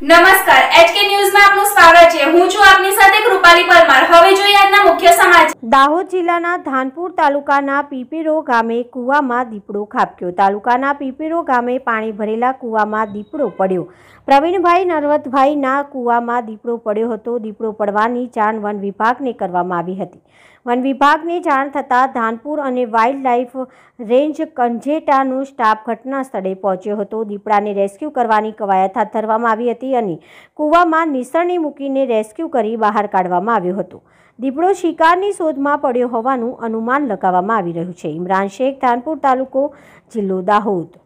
નમસ્કાર એચકે ન્યૂઝમાં આપનું સ્વાગત છે હું છું આપની સાથે કૃપાલી પરમાર હવે જોઈએ આજના મુખ્ય સમાચાર દાહોદ જિલ્લાના ધાનપુર તાલુકાના પીપીરો ગામે કુવામાં દીપડો ખાબક્યો તાલુકાના પીપીરો ગામે પાણી ભરેલા કુવામાં દીપડો પડ્યો પ્રવીણભાઈ નરવતભાઈના કુવામાં દીપડો પડ્યો હતો દીપડો પડવાની જાણ વન વિભાગને કરવામાં આવી હતી વન વિભાગને જાણ થતાં ધાનપુર અને વાઇલ્ડ લાઇફ રેન્જ કંજેટાનું સ્ટાફ ઘટના સ્થળે પહોંચ્યો હતો દીપડાને રેસ્ક્યુ કરવાની કવાયત હાથ ધરવામાં આવી હતી અને કૂવામાં નિસરણી મૂકીને રેસ્ક્યુ કરી બહાર કાઢવામાં આવ્યો હતો દીપડો શિકારની શોધમાં પડ્યો હોવાનું અનુમાન લગાવવામાં આવી રહ્યું છે ઇમરાન શેખ ધાનપુર તાલુકો જિલ્લો દાહોદ